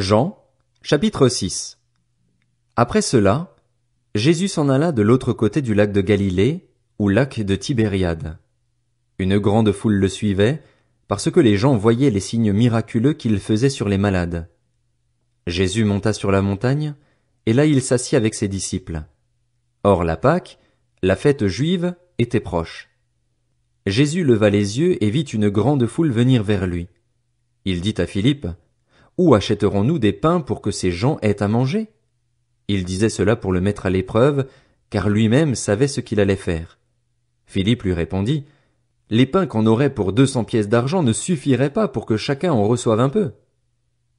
Jean, chapitre 6 Après cela, Jésus s'en alla de l'autre côté du lac de Galilée, ou lac de Tibériade. Une grande foule le suivait, parce que les gens voyaient les signes miraculeux qu'il faisait sur les malades. Jésus monta sur la montagne, et là il s'assit avec ses disciples. Or la Pâque, la fête juive, était proche. Jésus leva les yeux et vit une grande foule venir vers lui. Il dit à Philippe, où achèterons-nous des pains pour que ces gens aient à manger Il disait cela pour le mettre à l'épreuve, car lui-même savait ce qu'il allait faire. Philippe lui répondit Les pains qu'on aurait pour deux cents pièces d'argent ne suffiraient pas pour que chacun en reçoive un peu.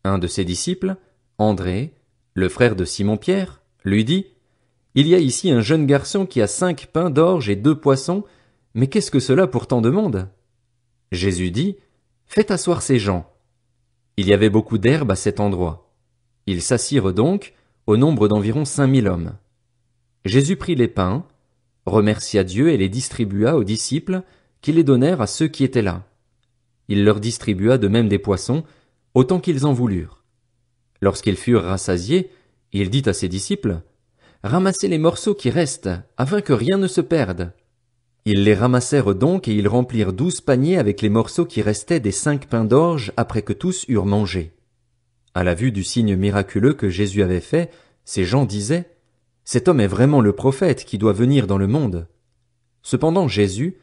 Un de ses disciples, André, le frère de Simon-Pierre, lui dit Il y a ici un jeune garçon qui a cinq pains d'orge et deux poissons, mais qu'est-ce que cela pour tant de monde Jésus dit Faites asseoir ces gens. Il y avait beaucoup d'herbe à cet endroit. Ils s'assirent donc, au nombre d'environ cinq mille hommes. Jésus prit les pains, remercia Dieu et les distribua aux disciples, qui les donnèrent à ceux qui étaient là. Il leur distribua de même des poissons, autant qu'ils en voulurent. Lorsqu'ils furent rassasiés, il dit à ses disciples, Ramassez les morceaux qui restent, afin que rien ne se perde. Ils les ramassèrent donc et ils remplirent douze paniers avec les morceaux qui restaient des cinq pains d'orge après que tous eurent mangé. À la vue du signe miraculeux que Jésus avait fait, ces gens disaient Cet homme est vraiment le prophète qui doit venir dans le monde. Cependant Jésus,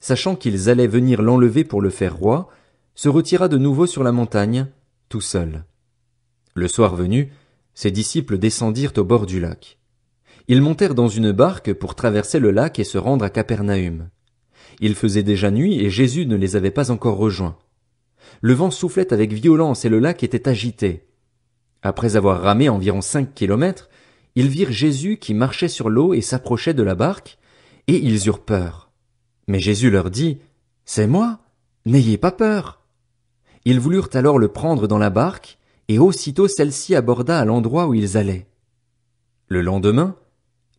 sachant qu'ils allaient venir l'enlever pour le faire roi, se retira de nouveau sur la montagne, tout seul. Le soir venu, ses disciples descendirent au bord du lac. Ils montèrent dans une barque pour traverser le lac et se rendre à Capernaum. Il faisait déjà nuit et Jésus ne les avait pas encore rejoints. Le vent soufflait avec violence et le lac était agité. Après avoir ramé environ cinq kilomètres, ils virent Jésus qui marchait sur l'eau et s'approchait de la barque, et ils eurent peur. Mais Jésus leur dit, C'est moi, n'ayez pas peur. Ils voulurent alors le prendre dans la barque, et aussitôt celle-ci aborda à l'endroit où ils allaient. Le lendemain,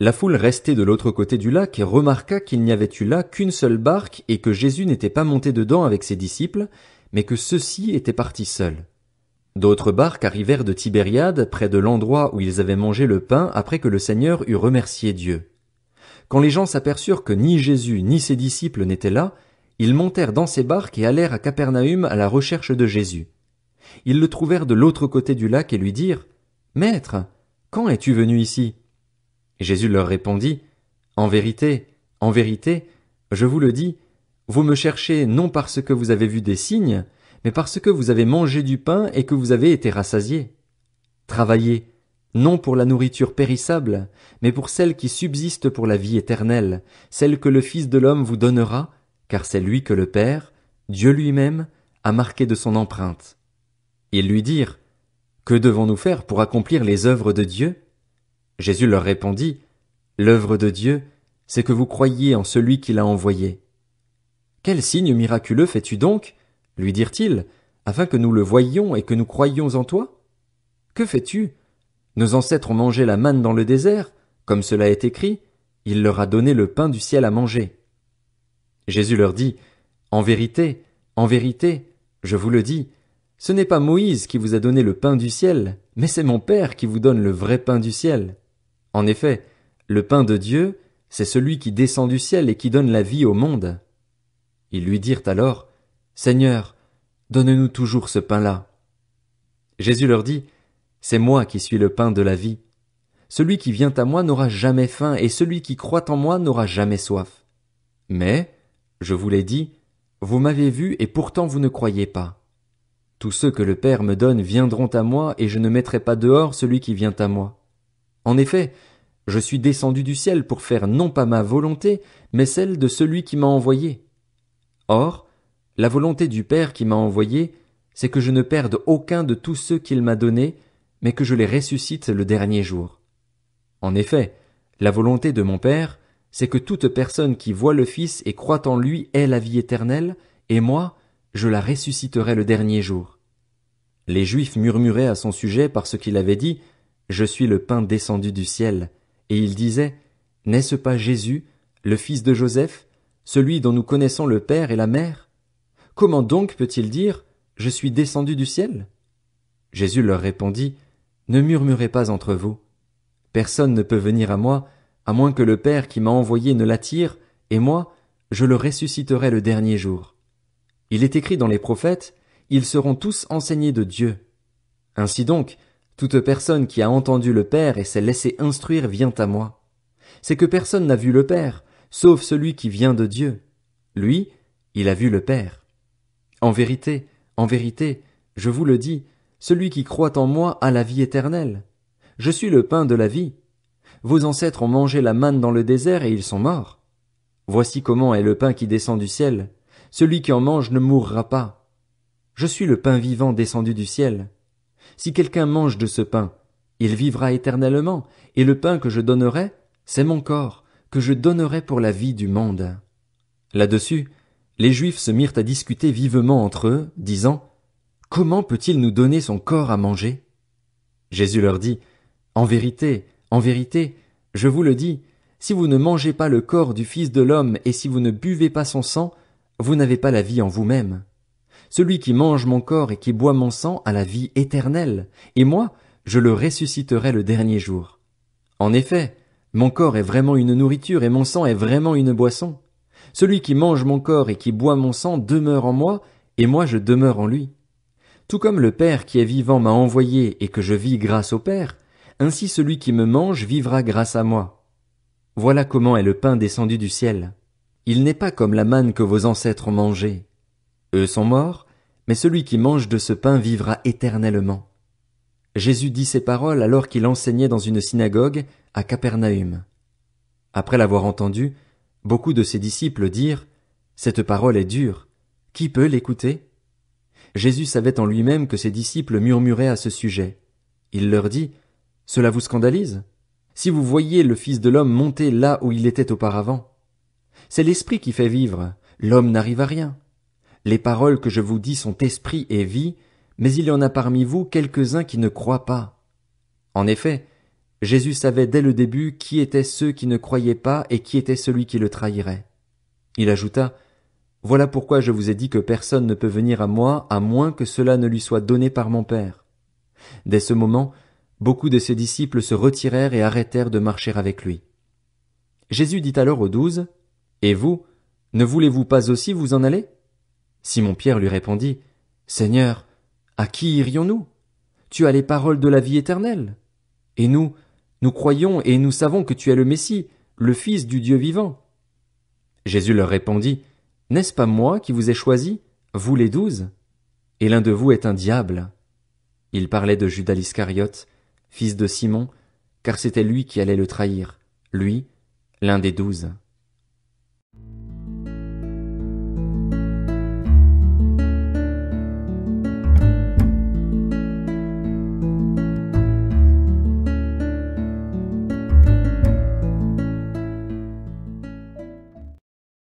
la foule restait de l'autre côté du lac et remarqua qu'il n'y avait eu là qu'une seule barque et que Jésus n'était pas monté dedans avec ses disciples, mais que ceux-ci étaient partis seuls. D'autres barques arrivèrent de Tibériade, près de l'endroit où ils avaient mangé le pain après que le Seigneur eut remercié Dieu. Quand les gens s'aperçurent que ni Jésus ni ses disciples n'étaient là, ils montèrent dans ces barques et allèrent à Capernaüm à la recherche de Jésus. Ils le trouvèrent de l'autre côté du lac et lui dirent, Maître, quand es-tu venu ici? Jésus leur répondit. En vérité, en vérité, je vous le dis, vous me cherchez non parce que vous avez vu des signes, mais parce que vous avez mangé du pain et que vous avez été rassasiés. Travaillez, non pour la nourriture périssable, mais pour celle qui subsiste pour la vie éternelle, celle que le Fils de l'homme vous donnera, car c'est lui que le Père, Dieu lui-même, a marqué de son empreinte. Ils lui dirent, Que devons-nous faire pour accomplir les œuvres de Dieu? Jésus leur répondit, L'œuvre de Dieu, c'est que vous croyiez en celui qui l'a envoyé. Quel signe miraculeux fais-tu donc? lui dirent-ils, afin que nous le voyions et que nous croyions en toi? Que fais-tu? Nos ancêtres ont mangé la manne dans le désert, comme cela est écrit, il leur a donné le pain du ciel à manger. Jésus leur dit, En vérité, en vérité, je vous le dis, ce n'est pas Moïse qui vous a donné le pain du ciel, mais c'est mon Père qui vous donne le vrai pain du ciel. En effet, le pain de Dieu, c'est celui qui descend du ciel et qui donne la vie au monde. Ils lui dirent alors, Seigneur, donne-nous toujours ce pain-là. Jésus leur dit, C'est moi qui suis le pain de la vie. Celui qui vient à moi n'aura jamais faim, et celui qui croit en moi n'aura jamais soif. Mais, je vous l'ai dit, vous m'avez vu, et pourtant vous ne croyez pas. Tous ceux que le Père me donne viendront à moi, et je ne mettrai pas dehors celui qui vient à moi. En effet, je suis descendu du ciel pour faire non pas ma volonté, mais celle de celui qui m'a envoyé. Or, la volonté du Père qui m'a envoyé, c'est que je ne perde aucun de tous ceux qu'il m'a donnés, mais que je les ressuscite le dernier jour. En effet, la volonté de mon Père, c'est que toute personne qui voit le Fils et croit en lui ait la vie éternelle, et moi, je la ressusciterai le dernier jour. Les Juifs murmuraient à son sujet par ce qu'il avait dit je suis le pain descendu du ciel. Et il disait, N'est-ce pas Jésus, le fils de Joseph, celui dont nous connaissons le Père et la Mère? Comment donc peut-il dire, Je suis descendu du ciel? Jésus leur répondit, Ne murmurez pas entre vous. Personne ne peut venir à moi, à moins que le Père qui m'a envoyé ne l'attire, et moi, je le ressusciterai le dernier jour. Il est écrit dans les prophètes, ils seront tous enseignés de Dieu. Ainsi donc, toute personne qui a entendu le Père et s'est laissé instruire vient à moi. C'est que personne n'a vu le Père, sauf celui qui vient de Dieu. Lui, il a vu le Père. En vérité, en vérité, je vous le dis, celui qui croit en moi a la vie éternelle. Je suis le pain de la vie. Vos ancêtres ont mangé la manne dans le désert et ils sont morts. Voici comment est le pain qui descend du ciel. Celui qui en mange ne mourra pas. Je suis le pain vivant descendu du ciel. Si quelqu'un mange de ce pain, il vivra éternellement, et le pain que je donnerai, c'est mon corps, que je donnerai pour la vie du monde. Là-dessus, les Juifs se mirent à discuter vivement entre eux, disant, Comment peut-il nous donner son corps à manger? Jésus leur dit, En vérité, en vérité, je vous le dis, si vous ne mangez pas le corps du Fils de l'homme et si vous ne buvez pas son sang, vous n'avez pas la vie en vous-même. Celui qui mange mon corps et qui boit mon sang a la vie éternelle, et moi, je le ressusciterai le dernier jour. En effet, mon corps est vraiment une nourriture et mon sang est vraiment une boisson. Celui qui mange mon corps et qui boit mon sang demeure en moi, et moi je demeure en lui. Tout comme le Père qui est vivant m'a envoyé et que je vis grâce au Père, ainsi celui qui me mange vivra grâce à moi. Voilà comment est le pain descendu du ciel. Il n'est pas comme la manne que vos ancêtres ont mangée. Eux sont morts, mais celui qui mange de ce pain vivra éternellement. Jésus dit ces paroles alors qu'il enseignait dans une synagogue à Capernaum. Après l'avoir entendu, beaucoup de ses disciples dirent Cette parole est dure. Qui peut l'écouter? Jésus savait en lui-même que ses disciples murmuraient à ce sujet. Il leur dit, Cela vous scandalise? Si vous voyez le Fils de l'homme monter là où il était auparavant. C'est l'Esprit qui fait vivre, l'homme n'arrive à rien. Les paroles que je vous dis sont esprit et vie, mais il y en a parmi vous quelques-uns qui ne croient pas. En effet, Jésus savait dès le début qui étaient ceux qui ne croyaient pas et qui était celui qui le trahirait. Il ajouta, Voilà pourquoi je vous ai dit que personne ne peut venir à moi à moins que cela ne lui soit donné par mon Père. Dès ce moment, beaucoup de ses disciples se retirèrent et arrêtèrent de marcher avec lui. Jésus dit alors aux douze, Et vous, ne voulez-vous pas aussi vous en aller? Simon Pierre lui répondit. Seigneur, à qui irions nous? Tu as les paroles de la vie éternelle. Et nous, nous croyons et nous savons que tu es le Messie, le Fils du Dieu vivant. Jésus leur répondit. N'est-ce pas moi qui vous ai choisi, vous les douze? Et l'un de vous est un diable. Il parlait de Judas Iscariote, fils de Simon, car c'était lui qui allait le trahir, lui, l'un des douze.